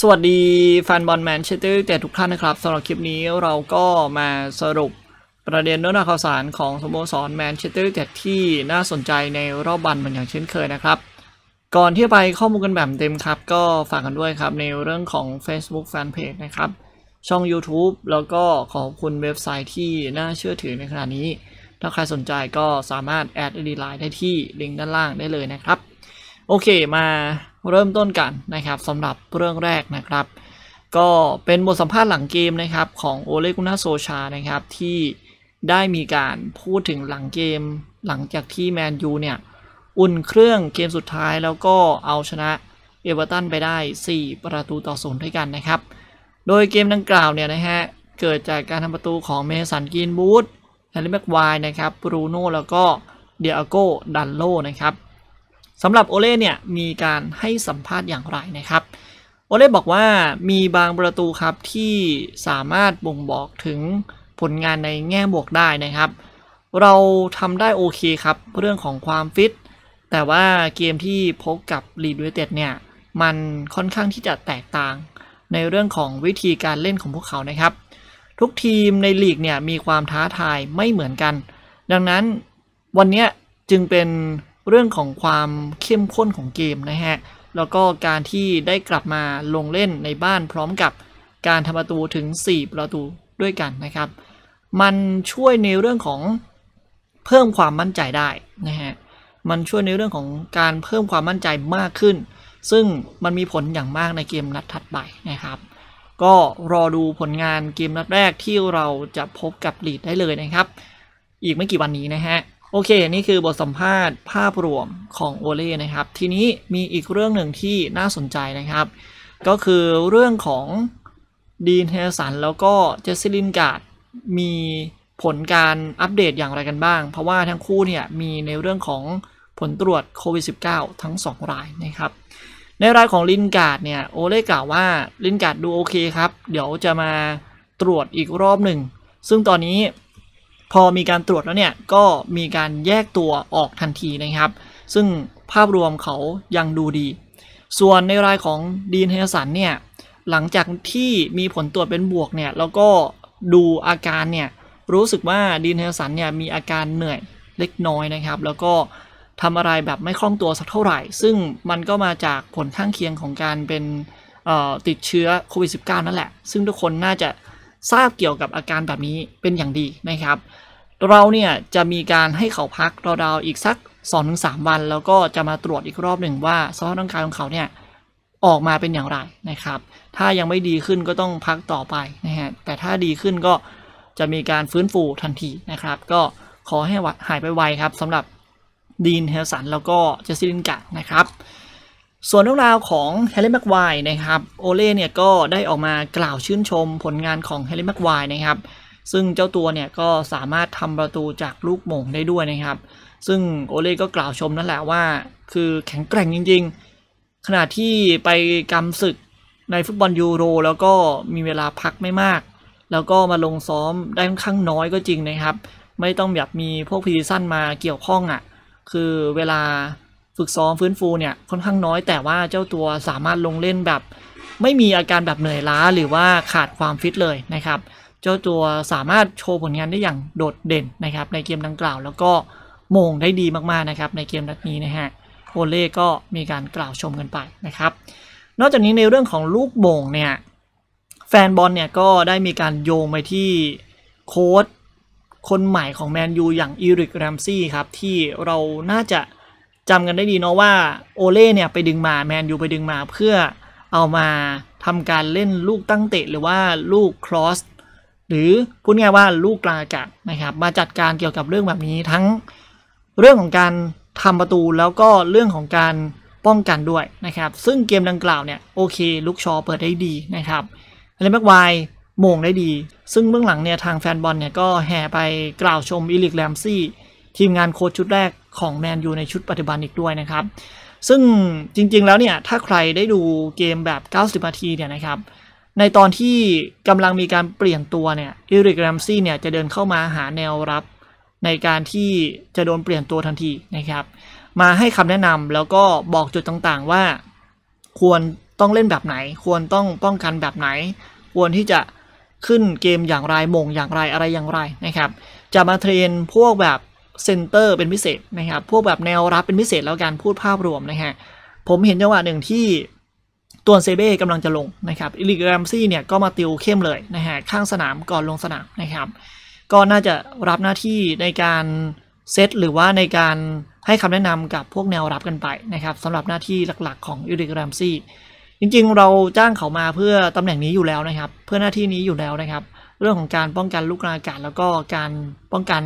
สวัสดีแฟนบอลแมนเชสเตอร์แต่ทุกท่านนะครับสำหรับคลิปนี้เราก็มาสรุปประเด็นเรื่องาข่าวสารของสโมสรแมนเชสเตอร์แต่ที่น่าสนใจในรอบบันเหมือนอย่างเช่นเคยนะครับ ก่อนที่ไปข้อมูลกันแบบเต็มครับ ก็ฝากกันด้วยครับในเรื่องของ Facebook Fanpage นะครับ ช่อง YouTube แล้วก็ขอบคุณเว็บไซต์ที่น่าเชื่อถือในขณะนี้ ถ้าใครสนใจก็สามารถแอดดีไลน์ได้ที่ลิงก์ด้านล่างได้เลยนะครับโอเคมาเริ่มต้นกันนะครับสำหรับเรื่องแรกนะครับ ก็เป็นบทสัมภาษณ์หลังเกมนะครับ ของโอเลกุนาโซชานะครับ ที่ได้มีการพูดถึงหลังเกมหลังจากที่แมนยูเนี่ย อุ่นเครื่องเกมสุดท้าย แล้วก็เอาชนะเอเวอร์ตันไปได้ 4 ประตูต่อศูนย์ด้วยกันนะครับ โดยเกมดังกล่าวเนี่ยนะฮะ เกิดจากการทำประตูของเมสันกินบูธแฮร์รี่แม็กไวนะครับบรูโน่แล้วก็เดียโก้ดันโลนะครับสำหรับโอเล่เนี่ยมีการให้สัมภาษณ์อย่างไรนะครับโอเล่บอกว่ามีบางประตูครับที่สามารถบ่งบอกถึงผลงานในแง่บวกได้นะครับ เราทำได้โอเคครับเรื่องของความฟิตแต่ว่าเกมที่พบกับลีดเวเต็ดเนี่ยมันค่อนข้างที่จะแตกต่างในเรื่องของวิธีการเล่นของพวกเขานะครับ ทุกทีมในลีกเนี่ยมีความท้าทายไม่เหมือนกัน ดังนั้นวันนี้จึงเป็นเรื่องของความเข้มข้นของเกมนะฮะ แล้วก็การที่ได้กลับมาลงเล่นในบ้านพร้อมกับการทำประตูถึง4ประตูด้วยกันนะครับ มันช่วยในเรื่องของเพิ่มความมั่นใจได้นะฮะ มันช่วยในเรื่องของการเพิ่มความมั่นใจมากขึ้น ซึ่งมันมีผลอย่างมากในเกมนัดถัดไปนะครับ ก็รอดูผลงานเกมนัดแรกที่เราจะพบกับลีดได้เลยนะครับ อีกไม่กี่วันนี้นะฮะโอเค นี่คือบทสัมภาษณ์ภาพรวมของโอเล่นะครับ ทีนี้มีอีกเรื่องหนึ่งที่น่าสนใจนะครับ ก็คือเรื่องของ ดีนเฮสันแล้วก็เจสซิลินการ์ดมีผลการอัปเดตอย่างไรกันบ้าง เพราะว่าทั้งคู่เนี่ยมีในเรื่องของผลตรวจโควิด -19 ทั้ง 2 รายนะครับ ในรายของลินการ์ดเนี่ยโอเล่กล่าวว่าลินการ์ดดูโอเคครับ เดี๋ยวจะมาตรวจอีกรอบหนึ่ง ซึ่งตอนนี้พอมีการตรวจแล้วเนี่ยก็มีการแยกตัวออกทันทีนะครับ ซึ่งภาพรวมเขายังดูดี ส่วนในรายของดีนเฮสันเนี่ยหลังจากที่มีผลตรวจเป็นบวกเนี่ยแล้วก็ดูอาการเนี่ยรู้สึกว่าดีนเฮสันเนี่ยมีอาการเหนื่อยเล็กน้อยนะครับ แล้วก็ทำอะไรแบบไม่คล่องตัวสักเท่าไหร่ซึ่งมันก็มาจากผลข้างเคียงของการเป็นติดเชื้อโควิด -19 นั่นแหละ ซึ่งทุกคนน่าจะทราบเกี่ยวกับอาการแบบนี้เป็นอย่างดีนะครับ เราเนี่ยจะมีการให้เขาพักราวๆอีกสัก 2-3 วัน แล้วก็จะมาตรวจอีกรอบหนึ่งว่า สภาพร่างกายของเขาเนี่ยออกมาเป็นอย่างไรนะครับ ถ้ายังไม่ดีขึ้นก็ต้องพักต่อไปนะฮะแต่ถ้าดีขึ้นก็จะมีการฟื้นฟูทันทีนะครับ ก็ขอให้หายไปไวครับสำหรับดีนเฮลสันแล้วก็เจสซิลินกะนะครับส่วนเรื่องราวของแฮร์รี่แม็กไวนะครับโอเล่เนี่ยก็ได้ออกมากล่าวชื่นชมผลงานของแฮร์รี่แม็กไวนะครับ ซึ่งเจ้าตัวเนี่ยก็สามารถทำประตูจากลูกหม่งได้ด้วยนะครับ ซึ่งโอเล่ก็กล่าวชมนั่นแหละว่า คือแข็งแกร่งจริง ๆขณะที่ไปกำศึก ในฟุตบอลยูโรแล้วก็มีเวลาพักไม่มาก แล้วก็มาลงซ้อมได้ค่อนข้างน้อยก็จริงนะครับ ไม่ต้องแบบมีพวกพีซันมาเกี่ยวข้องอะ่ะคือเวลาฝึกซ้อมฟื้นฟูเนี่ยค่อนข้างน้อยแต่ว่าเจ้าตัวสามารถลงเล่นแบบไม่มีอาการแบบเหนื่อยล้าหรือว่าขาดความฟิตเลยนะครับเจ้าตัวสามารถโชว์ผลงานได้อย่างโดดเด่นนะครับในเกมดังกล่าวแล้วก็โมงได้ดีมากๆนะครับในเกมนัดนี้นะฮะโอเล่ก็มีการกล่าวชมกันไปนะครับนอกจากนี้ในเรื่องของลูกโมงเนี่ยแฟนบอลเนี่ยก็ได้มีการโยงไปที่โค้ดคนใหม่ของแมนยูอย่างอีริกแรมซี่ครับที่เรา น่าจะจำกันได้ดีเนาะว่าโอเล่เนี่ยไปดึงมาแมนยูไปดึงมา เพื่อเอามาทำการเล่นลูกตั้งเตะหรือว่าลูกครอสหรือพูดง่ายว่าลูกกลางอากาศนะครับมาจัดการเกี่ยวกับเรื่องแบบนี้ทั้งเรื่องของการทำประตูแล้วก็เรื่องของการป้องกันด้วยนะครับซึ่งเกมดังกล่าวเนี่ยโอเคลูกชอเปิดได้ดีนะครับเลนแม็กไวโมงได้ดี ซึ่งเบื้องหลังเนี่ยทางแฟนบอลเนี่ยก็แห่ไปกล่าวชมอิลิกแรมซี่ทีมงานโค้ชชุดแรกของแมนยูในชุดปัจจุบันอีกด้วยนะครับ ซึ่งจริงๆแล้วเนี่ย ถ้าใครได้ดูเกมแบบ 90 นาทีเนี่ยนะครับ ในตอนที่กำลังมีการเปลี่ยนตัวเนี่ยอิริกรัมซี่เนี่ย จะเดินเข้ามาหาแนวรับในการที่จะโดนเปลี่ยนตัวทันทีนะครับ มาให้คำแนะนำแล้วก็บอกจุดต่างๆว่า ควรต้องเล่นแบบไหน ควรต้องป้องกันแบบไหน ควรที่จะขึ้นเกมอย่างไรมงอย่างไรอะไรอย่างไรนะครับ จะมาเทรนพวกแบบเซนเตอร์เป็นพิเศษนะครับ พวกแบบแนวรับเป็นพิเศษแล้วกัน พูดภาพรวมนะฮะ ผมเห็นจังหวะหนึ่งที่ตัวเซเบ้กำลังจะลงนะครับ อิลิกรัมซี่เนี่ยก็มาติวเข้มเลยนะฮะ ข้างสนามก่อนลงสนามนะครับ ก็น่าจะรับหน้าที่ในการเซตหรือว่าในการให้คำแนะนำกับพวกแนวรับกันไปนะครับสำหรับหน้าที่หลักๆของอิลิกรัมซี่ จริงๆ เราจ้างเขามาเพื่อตำแหน่งนี้อยู่แล้วนะครับ เพื่อหน้าที่นี้อยู่แล้วนะครับเรื่องของการป้องกันลูกนาอากาศ แล้วก็การป้องกัน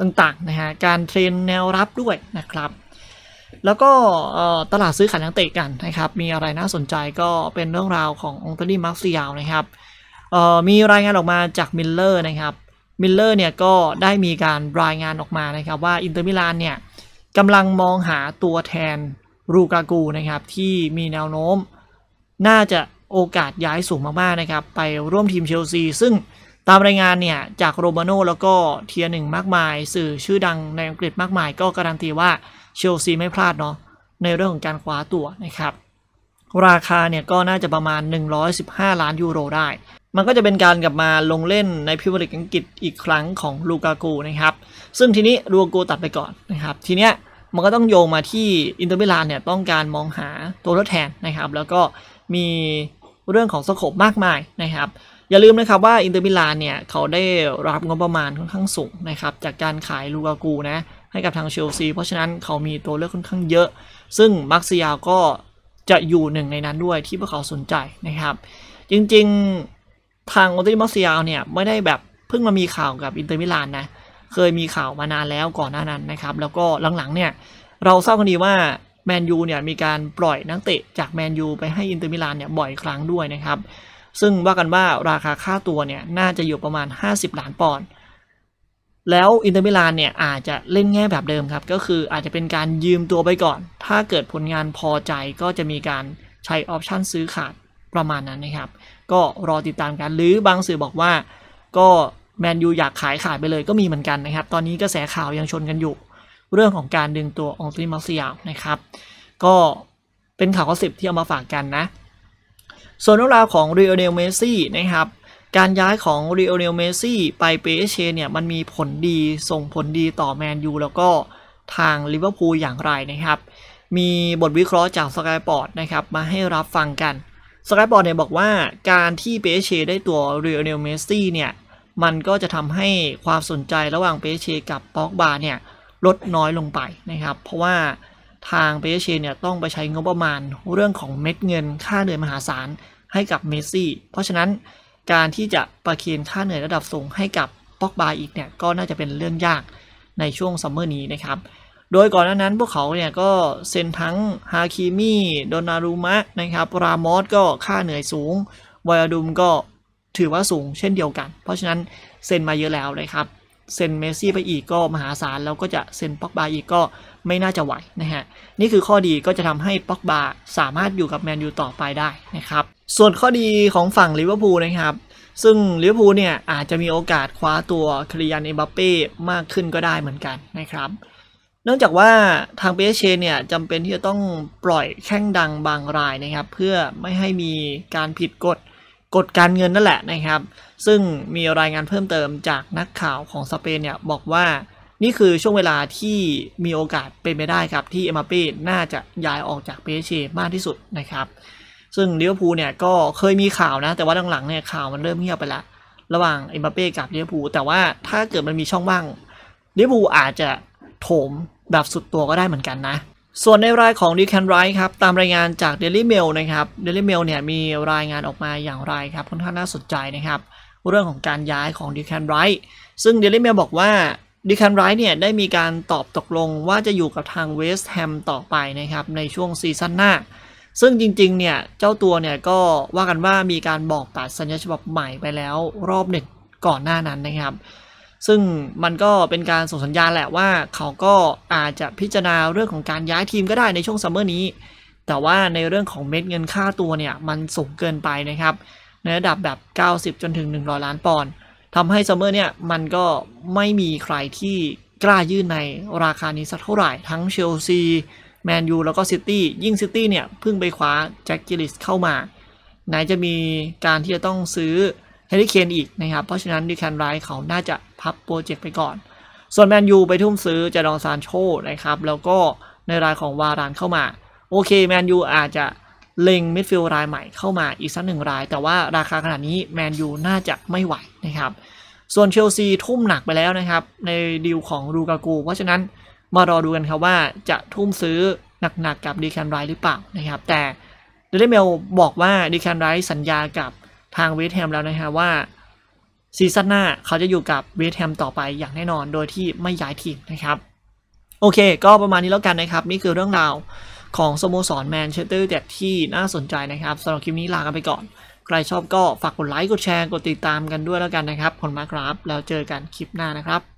ต่างๆนะฮะ การเทรนแนวรับด้วยนะครับ แล้วก็ตลาดซื้อขายนักเตะกันนะครับ มีอะไรน่าสนใจก็เป็นเรื่องราวขององตอรี่มาร์ซิยาวนะครับมีรายงานออกมาจากมิลเลอร์นะครับ มิลเลอร์เนี่ยก็ได้มีการรายงานออกมานะครับว่าอินเตอร์มิลานเนี่ยกำลังมองหาตัวแทนรูกากูนะครับที่มีแนวโน้ม น่าจะโอกาสย้ายสูงมากๆนะครับไปร่วมทีมเชลซีซึ่งตามรายงานเนี่ยจากโรมาโนแล้วก็เทียหนึ่งมากมาย สื่อชื่อดังในอังกฤษมากมายก็การันตีว่า เชลซีไม่พลาดเนาะในเรื่องของการคว้าตั๋วนะครับ ราคาเนี่ยก็น่าจะประมาณ 115 ล้านยูโรได้ มันก็จะเป็นการกลับมาลงเล่นในพิม์ลิกอังกฤษอีกครั้งของลูกากูนะครับซึ่งทีนี้ลูกากูตัดไปก่อนนะครับ ทีเนี้ยมันก็ต้องโยงมาที่อินเตอร์มิลานเนี่ยต้องการมองหาตัวทดแทนนะครับ แล้วก็มีเรื่องของสโคบมากมายนะครับอย่าลืมนะครับว่าอินเตอร์มิลานเนี่ย เขาได้รับงบประมาณค่อนข้างสูงนะครับ จากการขายลูกากูนะ ให้กับทางเชลซีเพราะฉะนั้นเขามีตัวเลือกค่อนข้างเยอะ ซึ่งมาร์ซิยาก็จะอยู่หนึ่งในนั้นด้วยที่พวกเขาสนใจนะครับ จริงๆ ทางออติมาร์ซิยาเนี่ย ไม่ได้แบบเพิ่งมามีข่าวกับอินเตอร์มิลานนะ เคยมีข่าวมานานแล้วก่อนหน้านั้นนะครับ แล้วก็หลังๆเนี่ยเราทราบกันดีว่าแมนยูเนี่ยมีการปล่อยนักเตะจากแมนยูไปให้อินเตอร์มิลานเนี่ยบ่อยครั้งด้วยนะครับซึ่งว่ากันว่าราคาค่าตัวเนี่ยน่าจะอยู่ประมาณ 50ล้านปอนด์แล้วอินเตอร์มิลานเนี่ยอาจจะเล่นแง่แบบเดิมครับ ก็คืออาจจะเป็นการยืมตัวไปก่อน ถ้าเกิดผลงานพอใจก็จะมีการใช้ออปชั่นซื้อขาดประมาณนั้นนะครับ ก็รอติดตามกันหรือบางสื่อบอกว่าก็แมนยูอยากขายขาดไปเลยก็มีเหมือนกันนะครับ ตอนนี้กระแสข่าวยังชนกันอยู่ เรื่องของการดึงตัวองตรีมาเซียนะครับก็เป็นข่าวข้อสิบที่เอามาฝากกันนะส่วนเรื่องราวของเรอัลเนลเมซี่นะครับ การย้ายของเรอัลเนลเมซี่ไปเปเชเนี่ยมันมีผลดีส่งผลดีต่อแมนยูแล้วก็ทางลิเวอร์พูลอย่างไรนะครับ มีบทวิเคราะห์จากสกายปอร์ตนะครับมาให้รับฟังกันสกายปอร์ตเนี่ยบอกว่าการที่เปเชได้ตัวเรอัลเนลเมซี่เนี่ยมันก็จะทำให้ความสนใจระหว่างเปเชกับปอกบาเนี่ยลดน้อยลงไปนะครับ เพราะว่าทางเปเชเนี่ยต้องไปใช้งบประมาณเรื่องของเม็ดเงินค่าเินือมหาศาลให้กับเมสซี่ เพราะฉะนั้นการที่จะประเคนค่าเหนื่อยระดับสูงให้กับป็อกบาอีกเนี่ยก็น่าจะเป็นเรื่องยากในช่วงซัมเมอร์นี้นะครับ โดยก่อนหน้านั้นพวกเขาเนี่ยก็เซ็นทั้งฮาคิมีโดนารุมะนะครับรามอสก็ค่าเหนื่อยสูงวายดุมก็ถือว่าสูงเช่นเดียวกัน เพราะฉะนั้นเซ็นมาเยอะแล้วนะครับ เซ็นเมสซี่ไปอีกก็มหาศาลแล้วก็จะเซ็นป็อกบาอีกก็ไม่น่าจะไหวนะฮะ นี่คือข้อดีก็จะทำให้ป็อกบาสามารถอยู่กับแมนยูต่อไปได้นะครับ ส่วนข้อดีของฝั่งลิเวอร์พูลนะครับ ซึ่งลิเวอร์พูลเนี่ยอาจจะมีโอกาสคว้าตัวคริยานเอ็มบัปเป้มากขึ้นก็ได้เหมือนกันนะครับ เนื่องจากว่าทางเปเชเนี่ยจำเป็นที่จะต้องปล่อยแข้งดังบางรายนะครับ เพื่อไม่ให้มีการผิดกฎกฎการเงินนั่นแหละนะครับ ซึ่งมีรายงานเพิ่มเติมจากนักข่าวของสเปนเนี่ยบอกว่านี่คือช่วงเวลาที่มีโอกาสเป็นไปได้ครับ ที่เอ็มาเป้น่าจะย้ายออกจากเปเชมากที่สุดนะครับ ซึ่งลิเวอร์พูลเนี่ยก็เคยมีข่าวนะ แต่ว่าหลังๆเนี่ยข่าวมันเริ่มเงียบไปละระหว่างเอ็มาเป้กับลิเวอร์พูลแต่ว่าถ้าเกิดมันมีช่องว่างลิเวอร์พูลอาจจะโถมแบบสุดตัวก็ได้เหมือนกันนะ ส่วนในรายของดีแคนไรท์ครับตามรายงานจาก Daily Mail นะครับ Daily Mail เนี่ยมีรายงานออกมาอย่างไรครับค่อนข้างน่าสนใจนะครับเรื่องของการย้ายของดีแคนไรท์ซึ่ง Daily Mail บอกว่าดิคันไรท์เนี่ยได้มีการตอบตกลงว่าจะอยู่กับทางเวสต์แฮมต่อไปนะครับในช่วงซีซั่นหน้า ซึ่งจริงๆ เนี่ยเจ้าตัวเนี่ยก็ว่ากันว่ามีการบอกตัดสัญญาฉบับใหม่ไปแล้วรอบหนึ่งก่อนหน้านั้นนะครับ ซึ่งมันก็เป็นการส่งสัญญาณแหละว่าเขาก็อาจจะพิจารณาเรื่องของการย้ายทีมก็ได้ในช่วงซัมเมอร์นี้ แต่ว่าในเรื่องของเม็ดเงินค่าตัวเนี่ยมันสูงเกินไปนะครับในระดับแบบ 90จนถึง100ล้านปอนด์ทำให้ซัมเมอร์เนี่ยมันก็ไม่มีใครที่กล้ายื่นในราคานี้สักเท่าไหร่ทั้งเชลซีแมนยูแล้วก็ซิตี้ยิ่งซิตี้เนี่ยเพิ่งไปคว้าแจ็คกิลิสเข้ามา ไหนจะมีการที่จะต้องซื้อ เฮลิเคนอีกนะครับ เพราะฉะนั้นดิแคนไรเขาน่าจะพับโปรเจกต์ไปก่อน ส่วนแมนยูไปทุ่มซื้อจดองซานโชนะครับแล้วก็ในรายของวารานเข้ามา โอเค แมนยูอาจจะเล็งมิดฟิลด์รายใหม่เข้ามาอีกสักหนึ่งราย แต่ว่าราคาขนาดนี้แมนยูน่าจะไม่ไหวนะครับ ส่วนเชลซีทุ่มหนักไปแล้วนะครับ ในดีลของรูกากูเพราะฉะนั้นมารอดูกันครับว่าจะทุ่มซื้อหนักๆกับดีแคนไรหรือเปล่านะครับ แต่เดลเมลบอกว่าดีแคนไรสัญญากับทางเวสแฮมแล้วนะฮะว่าซีซั่นหน้าเขาจะอยู่กับเวสแฮมต่อไปอย่างแน่นอน โดยที่ไม่ย้ายทีมนะครับ โอเค ก็ประมาณนี้แล้วกันนะครับ นี่คือเรื่องราวของสโมสรแมนเชสเตอร์แต่ที่น่าสนใจนะครับสำหรับคลิปนี้ลากันไปก่อน ใครชอบก็ฝากกดไลค์ กดแชร์ กดติดตามกันด้วยแล้วกันนะครับขอบคุณมากครับแล้วเจอกันคลิปหน้านะครับ